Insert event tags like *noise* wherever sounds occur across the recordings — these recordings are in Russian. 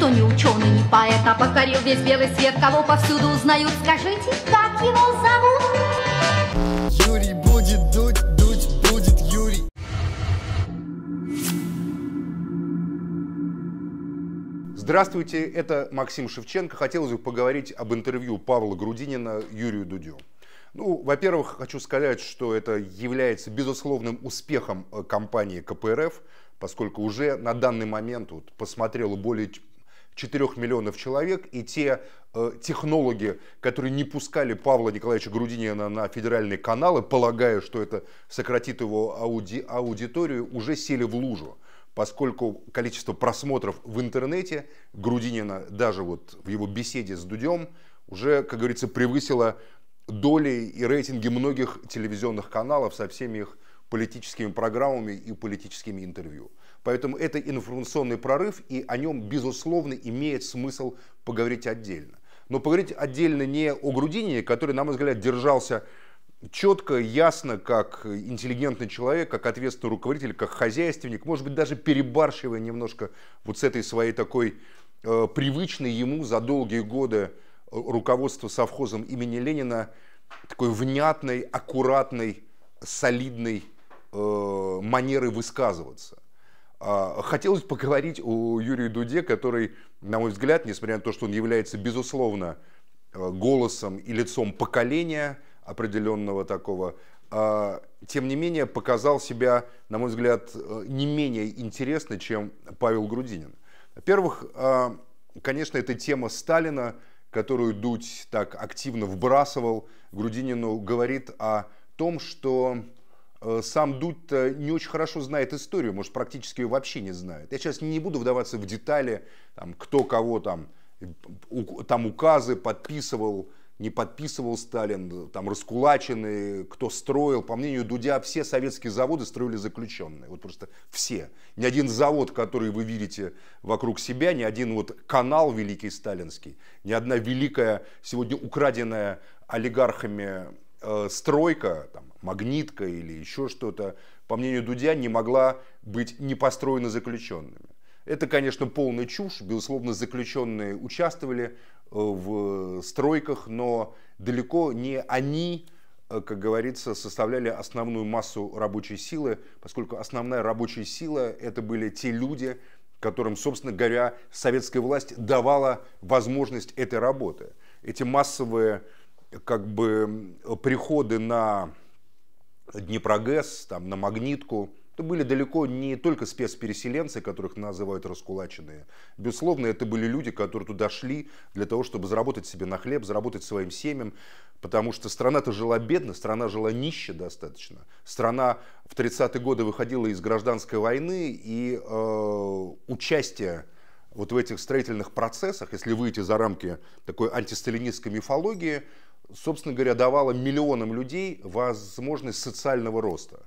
Кто не ученый, не поэт, а покорил весь белый свет Кого повсюду узнают, скажите, как его зовут? Юрий будет дуть, дуть будет Юрий Здравствуйте, это Максим Шевченко. Хотелось бы поговорить об интервью Павла Грудинина Юрию Дудю. Ну, во-первых, хочу сказать, что это является безусловным успехом э, компании КПРФ, поскольку уже на данный момент вот, посмотрело более 4 миллионов человек, и те э, технологи, которые не пускали Павла Николаевича Грудинина на федеральные каналы, полагая, что это сократит его ауди аудиторию, уже сели в лужу поскольку количество просмотров в интернете Грудинина, даже вот в его беседе с Дудем, уже, как говорится, превысило доли и рейтинги многих телевизионных каналов со всеми их политическими программами и политическими интервью. Поэтому это информационный прорыв, и о нем, безусловно, имеет смысл поговорить отдельно. Но поговорить отдельно не о Грудине, который, на мой взгляд, держался четко, ясно, как интеллигентный человек, как ответственный руководитель, как хозяйственник, может быть, даже перебарщивая немножко вот с этой своей такой э, привычной ему за долгие годы э, руководства совхозом имени Ленина такой внятной, аккуратной, солидной э, манеры высказываться. А, хотелось поговорить о Юрии Дуде, который, на мой взгляд, несмотря на то, что он является, безусловно, э, голосом и лицом поколения определенного такого, а, тем не менее показал себя, на мой взгляд, э, не менее интересно, чем Павел Грудинин. Во-первых, а, конечно, это тема Сталина, которую Дудь так активно вбрасывал. Грудинину говорит о том, что Э, сам Дудь не очень хорошо знает историю, может, практически ее вообще не знает. Я сейчас не буду вдаваться в детали, там, кто кого там, у, там указы подписывал, не подписывал Сталин, там раскулаченные, кто строил. По мнению Дудя, все советские заводы строили заключенные. Вот просто все. Ни один завод, который вы видите вокруг себя, ни один вот канал великий сталинский, ни одна великая, сегодня украденная олигархами э, стройка, там, магнитка или еще что-то, по мнению Дудя, не могла быть не построена заключенными. Это, конечно, полная чушь. Безусловно, заключенные участвовали э, в стройках, но далеко не они, э, как говорится, составляли основную массу рабочей силы, поскольку основная рабочая сила – это были те люди, которым, собственно говоря, советская власть давала возможность этой работы. Эти массовые как бы, приходы на Днепрогэс, там, на Магнитку. Это были далеко не только спецпереселенцы, которых называют раскулаченные. Безусловно, это были люди, которые туда шли для того, чтобы заработать себе на хлеб, заработать своим семьям, потому что страна-то жила бедно, страна жила нище достаточно. Страна в 30-е годы выходила из гражданской войны, и э, участие вот в этих строительных процессах, если выйти за рамки такой антисталинистской мифологии, собственно говоря, давала миллионам людей возможность социального роста.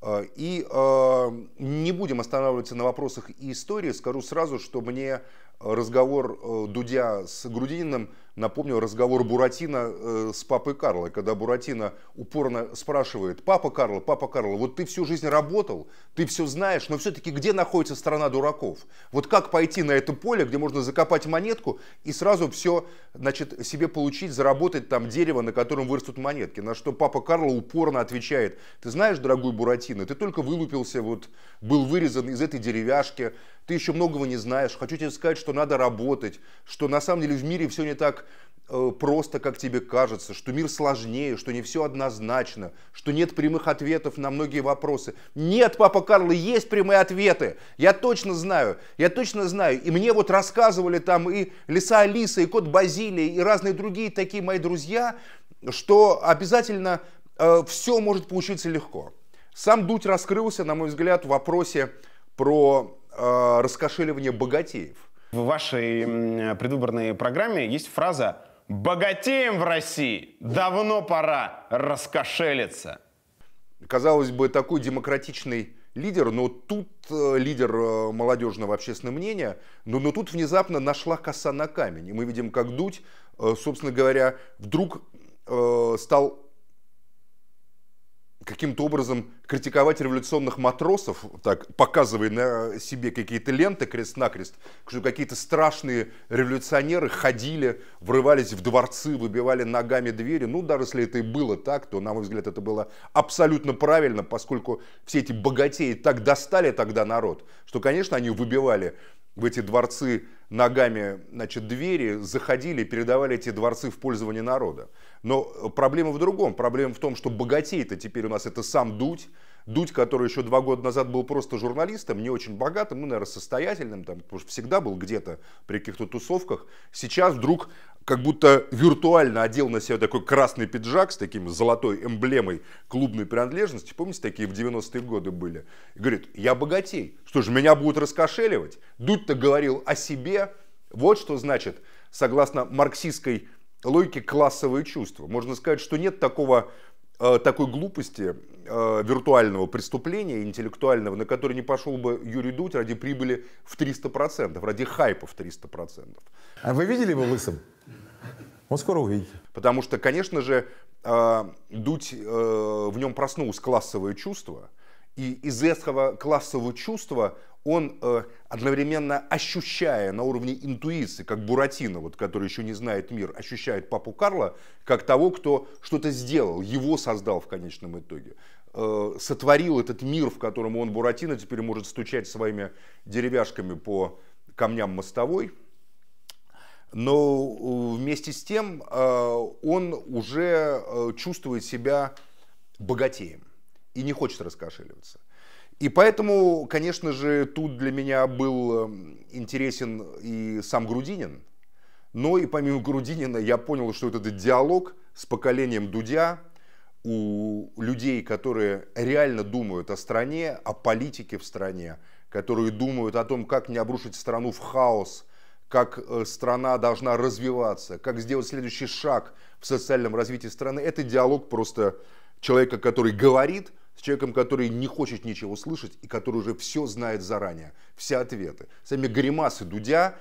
А, и э, не будем останавливаться на вопросах истории. Скажу сразу, что мне разговор э, Дудя с Грудининым Напомню разговор Буратино э, с папой Карло, когда Буратино упорно спрашивает, папа Карло, папа Карло, вот ты всю жизнь работал, ты все знаешь, но все-таки где находится страна дураков? Вот как пойти на это поле, где можно закопать монетку и сразу все, значит, себе получить, заработать там дерево, на котором вырастут монетки? На что папа Карло упорно отвечает, ты знаешь, дорогой Буратино, ты только вылупился, вот был вырезан из этой деревяшки, ты еще многого не знаешь, хочу тебе сказать, что надо работать, что на самом деле в мире все не так э, просто, как тебе кажется, что мир сложнее, что не все однозначно, что нет прямых ответов на многие вопросы. Нет, папа Карло, есть прямые ответы. Я точно знаю, я точно знаю. И мне вот рассказывали там и Лиса Алиса, и Кот Базилия, и разные другие такие мои друзья, что обязательно э, все может получиться легко. Сам Дудь раскрылся, на мой взгляд, в вопросе про Э, раскошеливание богатеев. В вашей предвыборной программе есть фраза «Богатеем в России! Давно пора раскошелиться!» Казалось бы, такой демократичный лидер, но тут э, лидер э, молодежного общественного мнения, но, но тут внезапно нашла коса на камень. И мы видим, как Дудь, собственно говоря, вдруг стал каким-то образом критиковать революционных матросов, так, показывая на себе какие-то ленты крест-накрест, что какие-то страшные революционеры ходили, врывались в дворцы, выбивали ногами двери. Ну, даже если это и было так, то, на мой взгляд, это было абсолютно правильно, поскольку все эти богатеи так достали тогда народ, что, конечно, они выбивали в эти дворцы ногами значит, двери, заходили и передавали эти дворцы в пользование народа. Но э, проблема в другом. Проблема в том, что богатей-то теперь у нас это сам Дудь, Дудь, который еще два года назад был просто журналистом, не очень богатым, ну, наверное, состоятельным, там, потому всегда был где-то при каких-то тусовках, сейчас вдруг как будто виртуально одел на себя такой красный пиджак с таким золотой эмблемой клубной принадлежности. Помните, такие в 90-е годы были? И говорит, я богатей, что же, меня будут раскошеливать? Дудь-то говорил о себе. Вот что значит, согласно марксистской логике, классовые чувства. Можно сказать, что нет такого Э, такой глупости э, виртуального преступления интеллектуального, на который не пошел бы Юрий Дудь ради прибыли в 300%, ради хайпа в 300%. А вы видели его лысым? Он скоро увидит. Потому что, конечно же, э, Дудь, в нем проснулось классовое чувство, и из этого классового чувства он э, одновременно ощущая на уровне интуиции, как Буратино, вот, который еще не знает мир, ощущает папу Карла как того, кто что-то сделал, его создал в конечном итоге э, сотворил этот мир, в котором он, Буратино, теперь может стучать своими деревяшками по камням мостовой. Но э, вместе с тем он уже чувствует себя богатеем и не хочет раскошеливаться. И поэтому, конечно же, тут для меня был эм, интересен и сам Грудинин. Но и помимо Грудинина я понял, что вот этот диалог с поколением Дудя у людей, которые реально думают о стране, о политике в стране, которые думают о том, как не обрушить страну в хаос, как э, страна должна развиваться, как сделать следующий шаг в социальном развитии страны, это диалог просто человека, который говорит – с человеком, который не хочет ничего слышать и который уже все знает заранее, все ответы. Сами гримасы Дудя,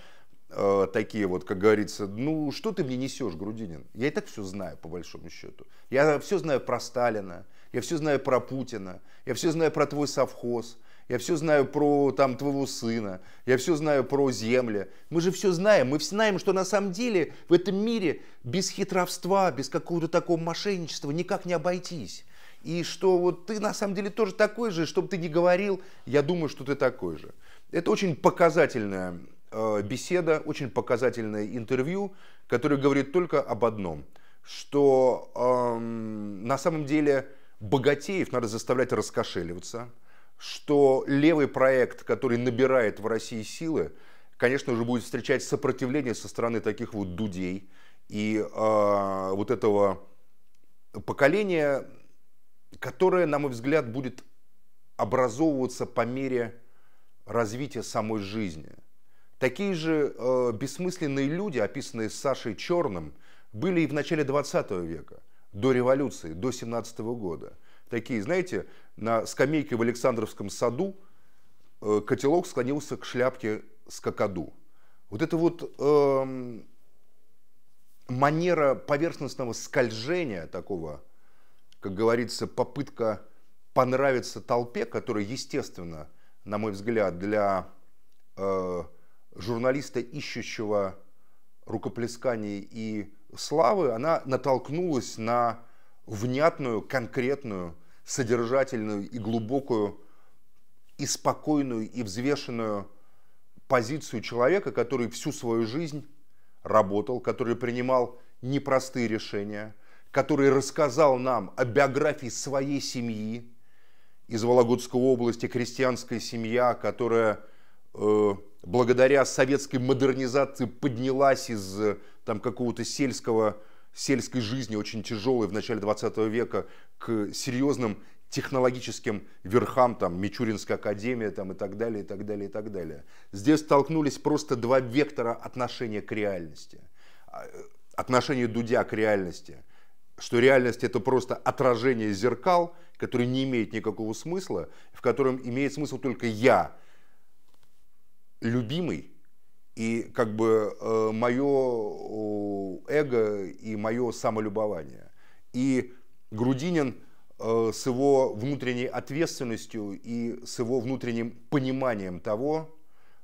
э, такие вот, как говорится, ну что ты мне несешь, Грудинин? Я и так все знаю, по большому счету. Я все знаю про Сталина, я все знаю про Путина, я все знаю про твой совхоз, я все знаю про там твоего сына, я все знаю про земли. Мы же все знаем, мы все знаем, что на самом деле в этом мире без хитровства, без какого-то такого мошенничества никак не обойтись и что вот ты на самом деле тоже такой же, чтобы ты не говорил, я думаю, что ты такой же. Это очень показательная э, беседа, очень показательное интервью, которое говорит только об одном, что эм, на самом деле богатеев надо заставлять раскошеливаться, что левый проект, который набирает в России силы, конечно же, будет встречать сопротивление со стороны таких вот дудей и э, вот этого поколения которая, на мой взгляд, будет образовываться по мере развития самой жизни. Такие же э, бессмысленные люди, описанные Сашей Черным, были и в начале 20 века, до революции, до 17 года. Такие, знаете, на скамейке в Александровском саду э, котелок склонился к шляпке с кокоду. Вот это вот э, манера поверхностного скольжения такого как говорится, попытка понравиться толпе, которая, естественно, на мой взгляд, для э, журналиста, ищущего рукоплесканий и славы, она натолкнулась на внятную, конкретную, содержательную и глубокую, и спокойную, и взвешенную позицию человека, который всю свою жизнь работал, который принимал непростые решения – который рассказал нам о биографии своей семьи из Вологодской области, крестьянская семья, которая э, благодаря советской модернизации поднялась из э, там какого-то сельского сельской жизни, очень тяжелой в начале 20 века, к серьезным технологическим верхам, там, Мичуринская академия там, и так далее, и так далее, и так далее. Здесь столкнулись просто два вектора отношения к реальности. А, э, отношение Дудя к реальности что реальность это просто отражение зеркал, которое не имеет никакого смысла, в котором имеет смысл только я, любимый, и как бы э, мое эго и мое самолюбование. И Грудинин э, с его внутренней ответственностью и с его внутренним пониманием того,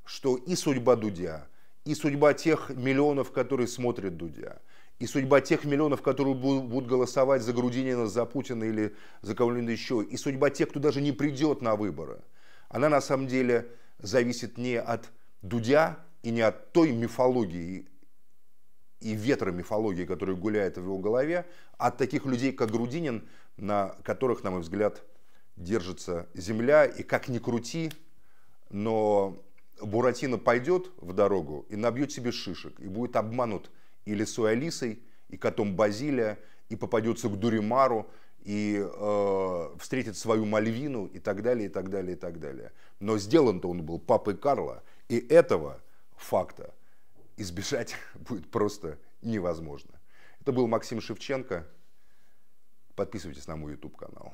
что и судьба Дудя, и судьба тех миллионов, которые смотрят Дудя – и судьба тех миллионов, которые будут голосовать за Грудинина, за Путина или за кого-нибудь еще, и судьба тех, кто даже не придет на выборы, она на самом деле зависит не от Дудя и не от той мифологии и ветра мифологии, который гуляет в его голове, а от таких людей, как Грудинин, на которых, на мой взгляд, держится земля. И как ни крути, но Буратино пойдет в дорогу и набьет себе шишек, и будет обманут – и Лисой Алисой, и котом Базилия, и попадется к Дуримару, и э, встретит свою Мальвину, и так далее, и так далее, и так далее. Но сделан-то он был папой Карла, и этого факта избежать *laughs* будет просто невозможно. Это был Максим Шевченко. Подписывайтесь на мой YouTube канал.